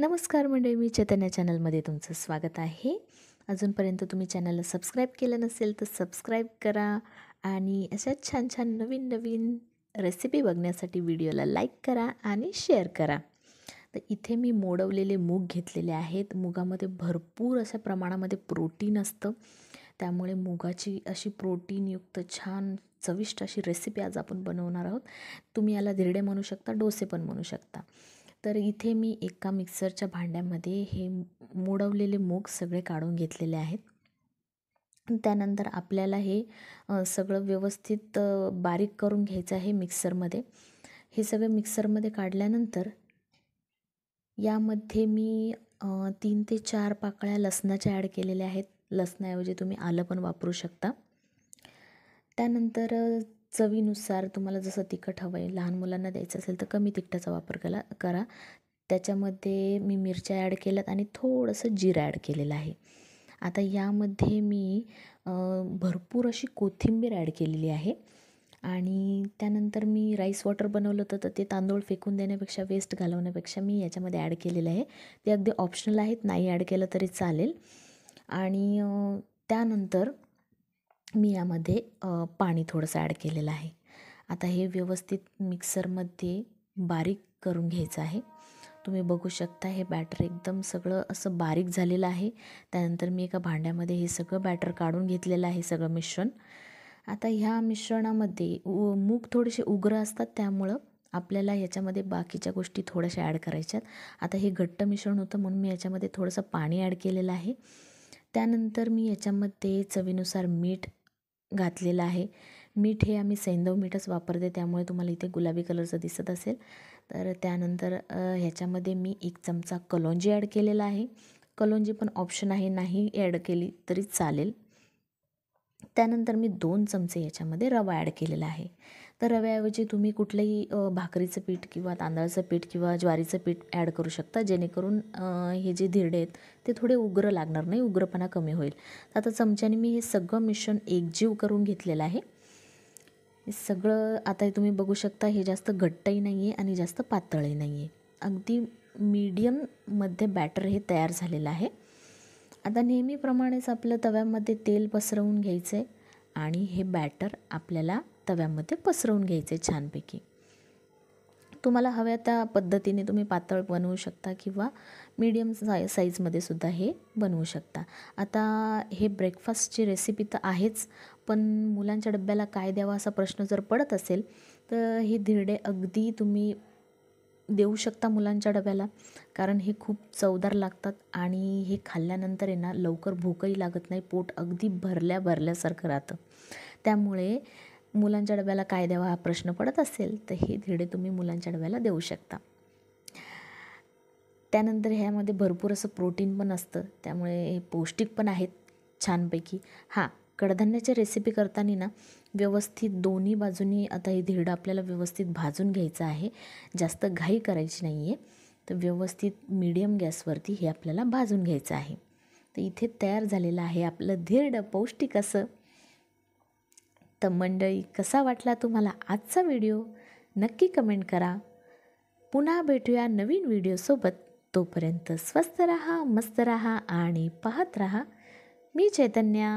नमस्कार मंडळी मी चैतन्य चॅनलमध्ये तुमचं स्वागत आहे अजूनपर्यंत तुम्ही चॅनलला सबस्क्राईब केलं नसेल तर सबस्क्राईब करा आणि अशा छान छान नवीन नवीन रेसिपी बघण्यासाठी व्हिडिओला लाईक करा आणि शेअर करा तर इथे मी मोडवलेले मूग घेतलेले आहेत मुगामध्ये भरपूर अशा प्रमाणामध्ये प्रोटीन असतं त्यामुळे मुगाची अशी प्रोटीनयुक्त छान चविष्ट अशी रेसिपी आज आपण बनवणार आहोत तुम्ही याला धिरडे म्हणू शकता डोसे पण म्हणू शकता तर इथे मी एका मिक्सरच्या भांड्यामध्ये हे मोडवलेले मूग सगळे काढून घेतलेले आहेत त्यानंतर आपल्याला हे सगळं व्यवस्थित बारीक करून घ्यायचं आहे मिक्सरमध्ये हे सगळं मिक्सरमध्ये काढल्यानंतर यामध्ये मी तीन ते चार पाकळ्या लसणाच्या ॲड केलेल्या आहेत लसणाऐवजी तुम्ही आलं पण वापरू शकता त्यानंतर चवीनुसार तुम्हाला जसं तिखट हवं आहे लहान मुलांना द्यायचं असेल तर कमी तिखटाचा वापर कला करा त्याच्यामध्ये मी मिरच्या ॲड केल्यात आणि थोडंसं जिरं ॲड केलेलं आहे आता यामध्ये मी भरपूर अशी कोथिंबीर ॲड केलेली आहे आणि त्यानंतर मी राईस वॉटर बनवलं होतं तर ते तांदूळ फेकून देण्यापेक्षा वेस्ट घालवण्यापेक्षा मी याच्यामध्ये ॲड केलेलं आहे ते अगदी ऑप्शनल आहेत नाही ॲड केलं तरी चालेल आणि त्यानंतर मी यामध्ये पाणी थोडंसं ॲड केलेलं आहे आता हे व्यवस्थित मिक्सरमध्ये बारीक करून घ्यायचं आहे तुम्ही बघू शकता हे बॅटर एकदम सगळं असं बारीक झालेलं आहे त्यानंतर मी एका भांड्यामध्ये हे सगळं बॅटर काढून घेतलेलं आहे सगळं मिश्रण आता ह्या मिश्रणामध्ये उ मूग थोडेसे उग्र असतात त्यामुळं आपल्याला याच्यामध्ये बाकीच्या गोष्टी थोड्याशा ॲड करायच्यात आता हे घट्ट मिश्रण होतं म्हणून मी याच्यामध्ये थोडंसं पाणी ॲड केलेलं आहे त्यानंतर मी याच्यामध्ये चवीनुसार मीठ घातलेलं आहे मीठ हे आम्ही सैंदव मीठच वापरते त्यामुळे तुम्हाला इथे गुलाबी कलरचं दिसत असेल तर त्यानंतर ह्याच्यामध्ये मी एक चमचा कलोंजी ॲड केलेला आहे कलोंजी पण ऑप्शन आहे नाही ॲड केली तरी चालेल त्यानंतर मी दोन चमचे याच्यामध्ये रवा ॲड केलेला आहे तर रव्याऐवजी तुम्ही कुठलंही भाकरीचं पीठ किंवा तांदळाचं पीठ किंवा ज्वारीचं पीठ ॲड करू शकता जेणेकरून हे जे धिरडे आहेत ते थोडे उग्र लागणार नाही उग्रपणा कमी होईल तर आता चमच्याने मी हे सगळं मिश्रण एकजीव करून घेतलेलं आहे हे सगळं आता तुम्ही बघू शकता हे जास्त घट्टही नाही आहे आणि जास्त पातळही नाही आहे अगदी मीडियममध्ये बॅटर हे तयार झालेलं आहे आता नेहमीप्रमाणेच आपलं तव्यामध्ये तेल पसरवून घ्यायचं आहे आणि हे बॅटर आपल्याला तव्यामध्ये पसरवून घ्यायचे छानपैकी तुम्हाला हव्या त्या पद्धतीने तुम्ही पातळ बनवू शकता किंवा मीडियम साय साईजमध्ये सुद्धा हे बनवू शकता आता हे ब्रेकफास्टची रेसिपी तर आहेच पण मुलांच्या डब्याला काय द्यावा असा प्रश्न जर पडत असेल तर हे धिरडे अगदी तुम्ही देऊ शकता मुलांच्या डब्याला कारण हे खूप चवदार लागतात आणि हे खाल्ल्यानंतर आहे ना लवकर भूकही लागत नाही पोट अगदी भरल्या भरल्यासारखं राहतं त्यामुळे मुलांच्या डब्याला काय द्यावा हा प्रश्न पडत असेल तर हे धिडे तुम्ही मुलांच्या डब्याला देऊ शकता त्यानंतर ह्यामध्ये भरपूर असं प्रोटीन पण असतं त्यामुळे हे पौष्टिक पण आहेत छानपैकी हां कडधान्याच्या रेसिपी करताना ना व्यवस्थित दोन्ही बाजूनी आता हे धिरडं आपल्याला व्यवस्थित भाजून घ्यायचं आहे जास्त घाई करायची नाही आहे तर व्यवस्थित मीडियम गॅसवरती हे आपल्याला भाजून घ्यायचं आहे तर इथे तयार झालेलं आहे आपलं धिरडं पौष्टिक असं तर मंडळी कसा वाटला तुम्हाला आजचा व्हिडिओ नक्की कमेंट करा पुन्हा भेटूया नवीन व्हिडिओसोबत तोपर्यंत स्वस्त रहा मस्त रहा आणि पाहत रहा मी चैतन्या